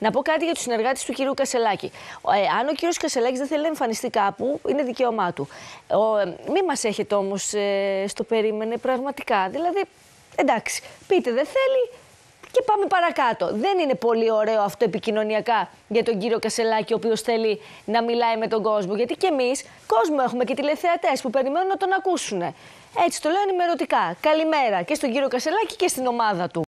Να πω κάτι για τους συνεργάτες του κυρίου Κασελάκη. Ε, αν ο κύριος Κασελάκης δεν θέλει να εμφανιστεί κάπου, είναι δικαίωμά του. Ο, ε, μη μας έχετε όμως ε, στο περίμενε πραγματικά. Δηλαδή, εντάξει, πείτε δεν θέλει και πάμε παρακάτω. Δεν είναι πολύ ωραίο αυτό επικοινωνιακά για τον κύριο Κασελάκη, ο οποίος θέλει να μιλάει με τον κόσμο. Γιατί και εμείς κόσμο έχουμε και τηλεθεατές που περιμένουν να τον ακούσουν. Έτσι το λέω ενημερωτικά. Καλημέρα και στον κύριο Κασελάκη και στην ομάδα του.